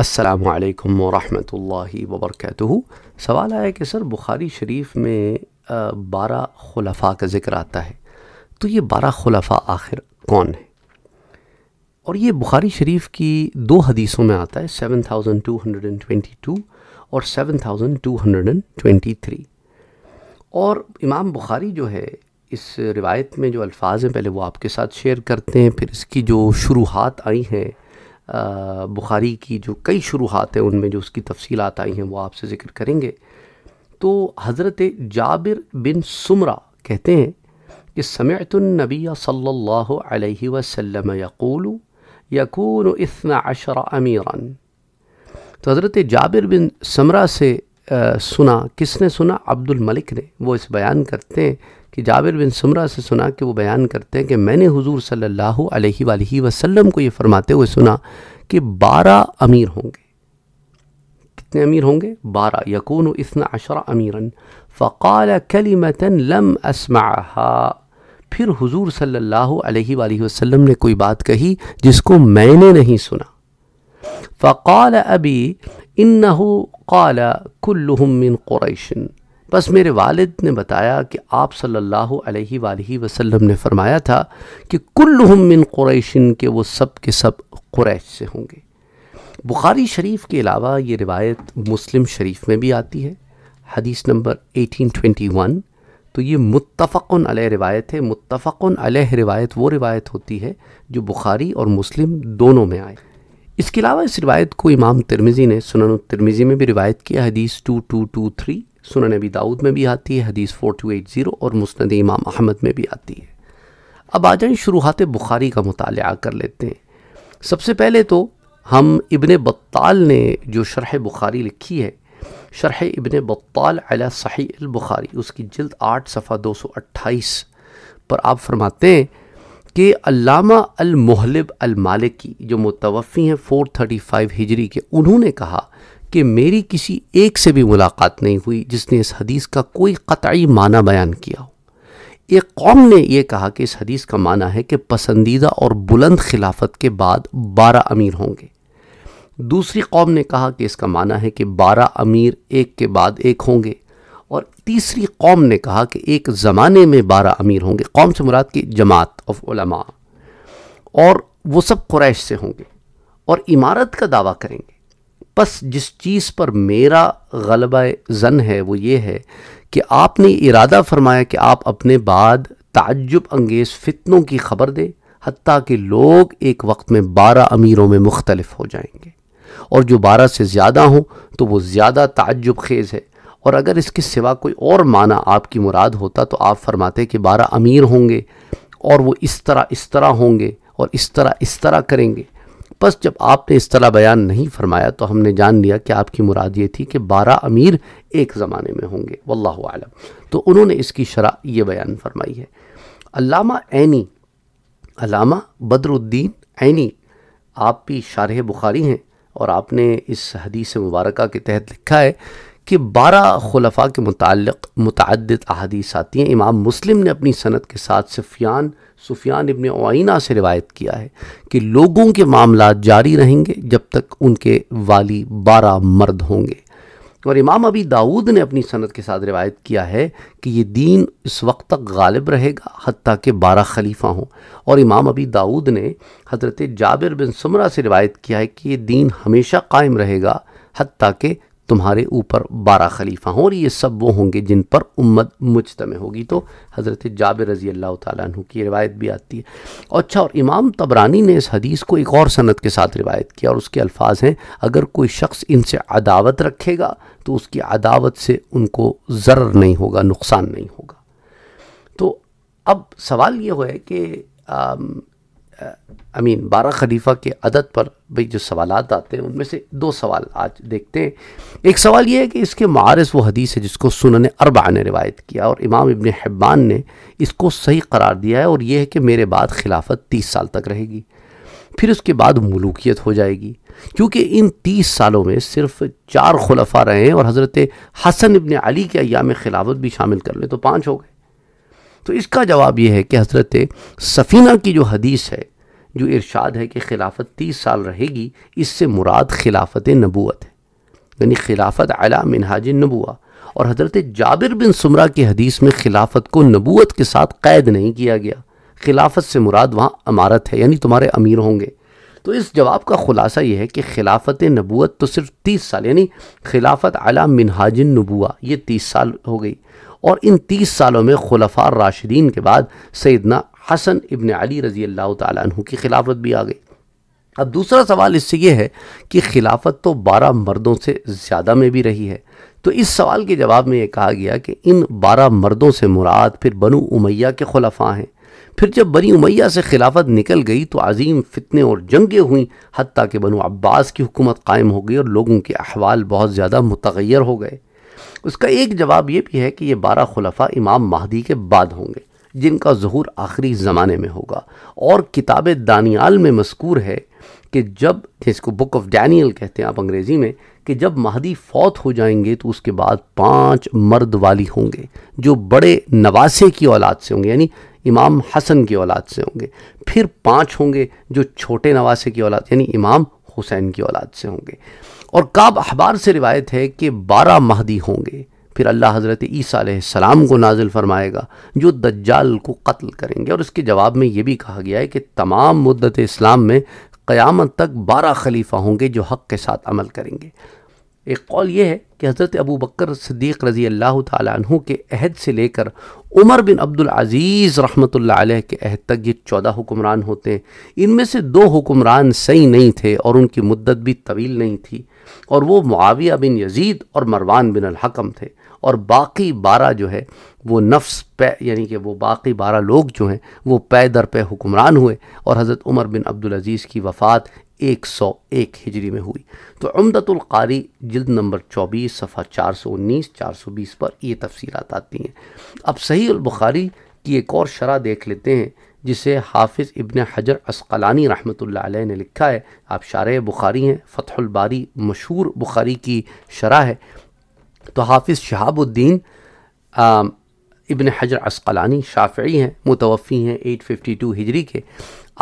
असलकम वरहि वबरक सवाल आया कि सर बुखारी शरीफ में बारह खुलफा का ज़िक्र आता है तो ये बारह खुलफा आखिर कौन है और ये बुखारी शरीफ की दो हदीसों में आता है 7222 और 7223 और इमाम बुखारी जो है इस रिवायत में जो अल्फाज हैं पहले वो आपके साथ शेयर करते हैं फिर इसकी जो शुरुआत आई हैं बुखारी की जो कई शुरुआत है उनमें जो उसकी तफसीलात आई हैं वो आपसे ज़िक्र करेंगे तो हज़रत जाबिर बिन सुमरा कहते हैं कि समयतुलनबी सल्ला वसम यकूल यकून इतना अशर अमीरा तो हज़रत जाबिर बिन समरा से आ, सुना किसने सुना अब्दुल मलिक ने वो इस बयान करते हैं कि जाबिर बिन सुमरा से सुना कि वो बयान करते हैं कि मैंने हुजूर सल्लल्लाहु अलैहि वसल्लम को ये फरमाते हुए सुना कि बारह अमीर होंगे कितने अमीर होंगे बारह यकून इसना अशरा अमीरन फ़काल कलीमतन लम असमा फिर हुजूर सल्लल्लाहु अलैहि वसल्लम ने कोई बात कही जिसको मैंने नहीं सुना फ़काल अबी इन काला कुल्लुहमिन मिन कुरैशन बस मेरे वालिद ने बताया कि आप सल्लल्लाहु अलैहि सल्ला वसल्लम ने फरमाया था कि कुल मिन कुरैशिन के वो सब के सब कुरैश से होंगे बुखारी शरीफ के अलावा ये रिवायत मुस्लिम शरीफ में भी आती है हदीस नंबर 1821 तो ये मुतफ़न अलह रिवायत है मुतफ़न अलह रिवायत वो रिवायत होती है जो बुखारी और मुस्लिम दोनों में आए इसके अलावा इस रिवायत को इमाम तिरमिज़ी ने सुनन तिरमिज़ी में भी रिवायत किया हदीस टू टू टू थ्री सुन नबी दाऊद में भी आती है हदीस फ़ोर टू एट ज़ीरो और मुस्ंद इमाम अहमद में भी आती है अब आ जाएँ शुरुआत बुखारी का मताल कर लेते हैं सबसे पहले तो हम इबन बत्ताल ने जो शरह बुखारी लिखी है शरह इबन बत्ताल अला सही बुखारी उसकी जल्द आठ सफ़ा दो सौ अट्ठाईस पर आप फरमाते हैं कि अल्लामा अल मुहलिब जो मुतवफ़ी हैं 435 हिजरी के उन्होंने कहा कि मेरी किसी एक से भी मुलाकात नहीं हुई जिसने इस हदीस का कोई कतई माना बयान किया हो एक कौम ने यह कहा कि इस हदीस का माना है कि पसंदीदा और बुलंद खिलाफत के बाद बारह अमीर होंगे दूसरी कौम ने कहा कि इसका माना है कि बारह अमीर एक के बाद एक होंगे और तीसरी कौम ने कहा कि एक ज़माने में बारह अमीर होंगे कौम से मुराद की जमात ऑफ उलमा और वो सब क्रैश से होंगे और इमारत का दावा करेंगे बस जिस चीज़ पर मेरा गलबा ज़न है वो ये है कि आपने इरादा फरमाया कि आप अपने बाद ताजुब अंगेज़ फितनों की ख़बर दें हती कि लोग एक वक्त में बारह अमीरों में मुख्तलफ हो जाएंगे और जो बारह से ज़्यादा हों तो वो ज़्यादा ताजुब खेज़ है और अगर इसके सिवा कोई और माना आपकी मुराद होता तो आप फरमाते कि बारह अमीर होंगे और वो इस तरह इस तरह होंगे और इस तरह इस तरह करेंगे बस जब आपने इस तरह बयान नहीं फरमाया तो हमने जान लिया कि आपकी मुराद ये थी कि बारह अमीर एक ज़माने में होंगे वल्लम आलम तो उन्होंने इसकी शरह ये बयान फरमाई है अलामा ऐनी अलामा बदरुद्दीन ऐनी आप भी शारह बुखारी हैं और आपने इस हदीस मुबारक के तहत लिखा है कि बारह खुलफा के मुतल मुतद अहदीस आती हैं इमाम मुस्लिम ने अपनी सनत के साथ सफियान सुफियान इबन आइना से रिवायत किया है कि लोगों के मामला जारी रहेंगे जब तक उनके वाली बारह मर्द होंगे और इमाम अबी दाऊद ने अपनी सनत के साथ रिवायत किया है कि ये दीन इस वक्त तक गालिब रहेगा हती के बारह खलीफा हों और इमाम अबी दाऊद ने हज़रत जाबिर बिन समरा से रिवायत किया है कि ये दीन हमेशा कायम रहेगा हती के तुम्हारे ऊपर बारह खलीफा हों और ये सब वो होंगे जिन पर उम्मत मुजतम होगी तो हज़रत जाब रज़ी अल्लाह तु की रिवायत भी आती है अच्छा और इमाम तबरानी ने इस हदीस को एक और सनत के साथ रिवायत किया और उसके अल्फाज हैं अगर कोई शख्स इनसे अदावत रखेगा तो उसकी अदावत से उनको ज़र नहीं होगा नुकसान नहीं होगा तो अब सवाल ये हो कि आई मीन बारह खलीफा के अदद पर भाई जो सवाल आते हैं उनमें से दो सवाल आज देखते हैं एक सवाल यह है कि इसके मारस वो हदीस है जिसको सुनन अरबा ने रिवायत किया और इमाम इबन हब्बान ने इसको सही करार दिया है और यह है कि मेरे बाद खिलाफत तीस साल तक रहेगी फिर उसके बाद मलूकियत हो जाएगी क्योंकि इन तीस सालों में सिर्फ चार खलफा रहे हैं और हज़रत हसन इबन अली के अयाम खिलाफत भी शामिल कर लें तो पाँच हो गए तो इसका जवाब यह है कि हज़रत सफ़ीना की जो हदीस है जो इरशाद है कि खिलाफत तीस साल रहेगी इससे मुराद खिलाफत नबूत है यानी खिलाफत अला मिनहाज नबुआ और हज़रत जाबिर बिन सुमरा की हदीस में खिलाफत को नबूत के साथ कैद नहीं किया गया खिलाफत से मुराद वहाँ अमारत है यानी तुम्हारे अमीर होंगे तो इस जवाब का ख़ुलासा यह है कि खिलाफत नबूत तो सिर्फ तीस साल यानी खिलाफत अला मिनहाजिन नबूआ ये तीस साल हो गई और इन तीस सालों में खुलफा राशिदीन के बाद सैदना हसन इबन अली रज़ी अल्लाह तु की खिलाफत भी आ गई अब दूसरा सवाल इससे यह है कि खिलाफत तो बारह मर्दों से ज़्यादा में भी रही है तो इस सवाल के जवाब में ये कहा गया कि इन बारह मर्दों से मुराद फिर बनु उमैया के खुलफा हैं फिर जब बनी उमैया से खिलाफत निकल गई तो अजीम फितने और जंगें हुई हती कि बनो अब्बास की हुकूमत कायम हो गई और लोगों के अहवाल बहुत ज़्यादा मतगैर हो गए उसका एक जवाब ये भी है कि ये बारह खुलफा इमाम महदी के बाद होंगे जिनका जहूर आखिरी ज़माने में होगा और किताब दानियाल में मस्कूर है कि जब इसको बुक ऑफ डैनियल कहते हैं आप अंग्रेज़ी में कि जब महदी फौत हो जाएंगे तो उसके बाद पांच मर्द वाली होंगे जो बड़े नवासे की औलाद से होंगे यानी इमाम हसन की औलाद से होंगे फिर पाँच होंगे जो छोटे नवासे की औलाद यानी इमाम हुसैन की औलाद से होंगे और काब अखबार से रिवायत है कि बारह महदी होंगे फिर अल्लाह हज़रत ईसा सलाम को नाजिल फ़रमाएगा जो दज्जाल को कत्ल करेंगे और इसके जवाब में ये भी कहा गया है कि तमाम मुद्दत इस्लाम में क़यामत तक बारह खलीफा होंगे जो हक़ के साथ अमल करेंगे एक कौल यह है कि हज़रत अबू बकर सदीक़ रज़ी अल्लाह तु के अहद से लेकर उमर बिन अब्दुल अजीज़ रहमत के अहद तक ये चौदह हुक्मरान होते हैं इनमें से दो हुक्मरान सही नहीं थे और उनकी मुद्दत भी तवील नहीं थी और वो मुआविया बिन यजीद और मरवान बिन अलहकम थे और बाकी बारह जो है वो नफ्स पे यानी कि वो बाकी बारह लोग जो हैं वो पे दर पे हुक्मरान हुए और हज़रत उमर बिन अब्दुलज़ीज़ की वफ़ात एक सौ एक हिजरी में हुई तो अमदतुल कारी जिल्द नंबर चौबीस सफ़ा चार सौ उन्नीस चार सौ बीस पर ये तफसीलात आती हैं अब सही बुखारी की एक और शरह देख लेते हैं जिसे हाफिज़ इबन हजर असकलानी रहमत ने लिखा है आप शार बुखारी हैं फ़तहबारी मशहूर बुखारी की शरह है तो हाफिज़ शहाबुद्दीन इबन हजर असकलानी शाफ़ी हैं मुतवफ़ी हैं 852 हिजरी के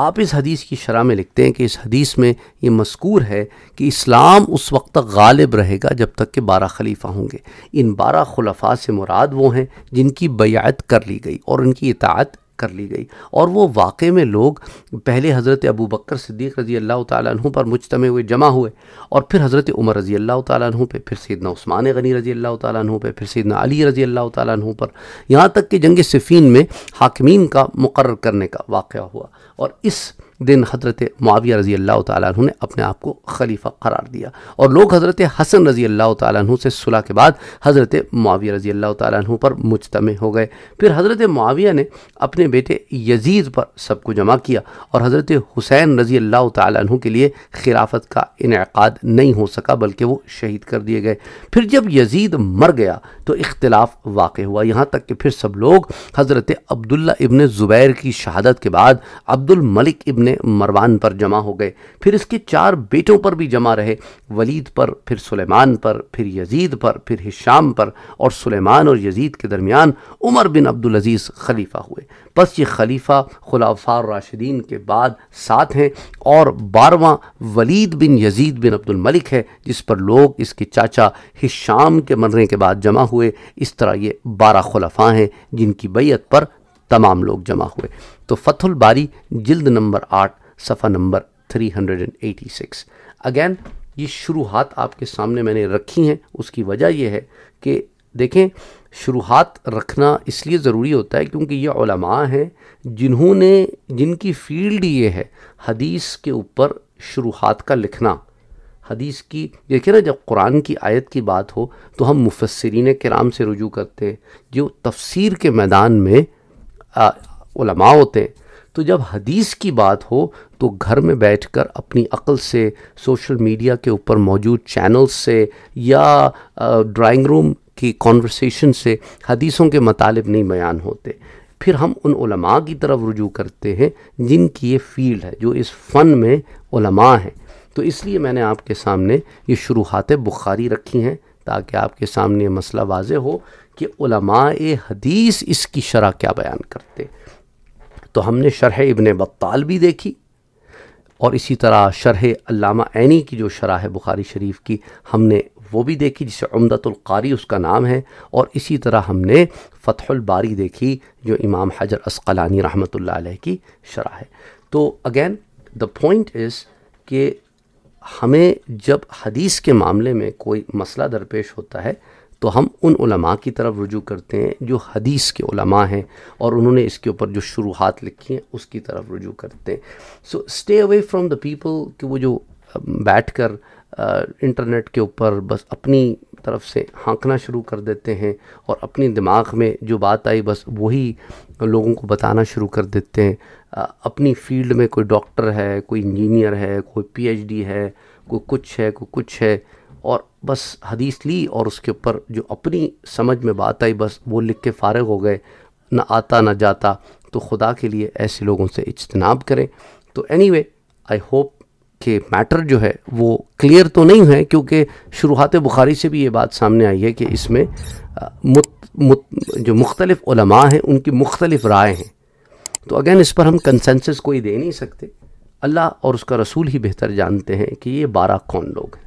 आप इस हदीस की शरह में लिखते हैं कि इस हदीस में ये मस्कूर है कि इस्लाम उस वक्त तक गालिब रहेगा जब तक कि बारह खलीफा होंगे इन बारह खलफा से मुराद वो हैं जिनकी बयात कर ली गई और उनकी इतात कर ली गई और वो वाक़े में लोग पहले हज़रत अबू बकर सिद्दीक रज़ी अल्लाह तु पर मुजतमे हुए जमा हुए और फिर हज़रत उमर रज़ी अल्लाह तु पर फिर सैदना उस्मान गनी रज़ी अल्लाह तु पर फिर सैदना अली रज़ी अल्लाह तु पर यहाँ तक कि जंग सिफ़ीन में हाकमीन का मुकर करने का वाक़ हुआ और इस दिन हज़रत माविया रज़ी अल्लाह तु ने अपने आप को खलीफा करार दिया और लोग हज़रत हसन रज़ी अल्लाह तु से सुलह के बाद हज़रत माविया रज़ी अल्लाह तु पर मुजतम हो गए फिर हज़रत माविया ने अपने बेटे यजीज़ पर सबको जमा किया और हज़रत हुसैन रज़ी अल्लाह तु के लिए खिलाफत का इनका नहीं हो सका बल्कि वो शहीद कर दिए गए फिर जब यजीद मर गया तो इख्तलाफ वाक़ हुआ यहाँ तक कि फिर सब लोग हज़रत अब्दुल्ला इबन ज़ुबैर की शहादत के बाद अब्दुल मलिक इबन अपने मरवान पर जमा हो गए फिर इसके चार बेटों पर भी जमा रहे वलीद पर फिर सुलेमान पर फिर यजीद पर फिर हिशाम पर और सुलेमान और यजीद के दरमियान उमर बिन अब्दुल अजीज खलीफा हुए बस ये खलीफा खुलाफा राशिदीन के बाद सात हैं और बारवा वलीद बिन यजीद बिन अब्दुलमलिक है जिस पर लोग इसके चाचा हिशाम के मरने के बाद जमा हुए इस तरह ये बारह खलफा हैं जिनकी बैत पर तमाम लोग जमा हुए तो फतुल बारी जिल्द नंबर आठ सफ़ा नंबर 386 अगेन ये शुरुआत आपके सामने मैंने रखी हैं उसकी वजह यह है कि देखें शुरुआत रखना इसलिए ज़रूरी होता है क्योंकि ये हैं जिन्होंने जिनकी फील्ड ये है हदीस के ऊपर शुरुआत का लिखना हदीस की देखिए ना जब कुरान की आयत की बात हो तो हम मुफसरीन कराम से रुजू करते हैं जो तफसीर के मैदान में उलमा होते हैं तो जब हदीस की बात हो तो घर में बैठकर अपनी अकल से सोशल मीडिया के ऊपर मौजूद चैनल्स से या ड्राइंग रूम की कॉन्वर्सेशन से हदीसों के मतलब नहीं बयान होते फिर हम उन उलमा की तरफ रुजू करते हैं जिनकी ये फील्ड है जो इस फ़न में उलमा हैं तो इसलिए मैंने आपके सामने ये शुरुआत बुखारी रखी हैं ताकि आपके सामने मसला वाज हो कि हदीस इसकी शरह क्या बयान करते तो हमने शरह इबन बत्ताल भी देखी और इसी तरह शरह अल्लामा ऐनी की जो शरह है बुखारी शरीफ की हमने वो भी देखी जिसे उमदतुल्कारी उसका नाम है और इसी तरह हमने फ़तहुलबारी देखी जो इमाम हजर असकलानी रहमत की शरह है तो अगेन द पॉइंट इज़ कि हमें जब हदीस के मामले में कोई मसला दरपेश होता है तो हम उन उलमा की तरफ रुजू करते हैं जो हदीस के उलमा हैं और उन्होंने इसके ऊपर जो शुरुआत लिखी हैं उसकी तरफ रुजू करते हैं so stay away from the people कि वो जो बैठ कर इंटरनेट के ऊपर बस अपनी तरफ से हाँकना शुरू कर देते हैं और अपने दिमाग में जो बात आई बस वही लोगों को बताना शुरू कर देते हैं आ, अपनी फील्ड में कोई डॉक्टर है कोई इंजीनियर है कोई पीएचडी है कोई कुछ है कोई कुछ है और बस हदीस ली और उसके ऊपर जो अपनी समझ में बात आई बस वो लिख के फारग हो गए ना आता ना जाता तो खुदा के लिए ऐसे लोगों से इजतनाब करें तो एनी वे आई होप कि मैटर जो है वो क्लियर तो नहीं है क्योंकि शुरुआत बुखारी से भी ये बात सामने आई है कि इसमें मुत, मुत, जो मुख्तलिफ हैं उनकी मुख्तलिफ राय हैं तो अगेन इस पर हम कंसेंसस कोई दे नहीं सकते अल्लाह और उसका रसूल ही बेहतर जानते हैं कि ये बारह कौन लोग हैं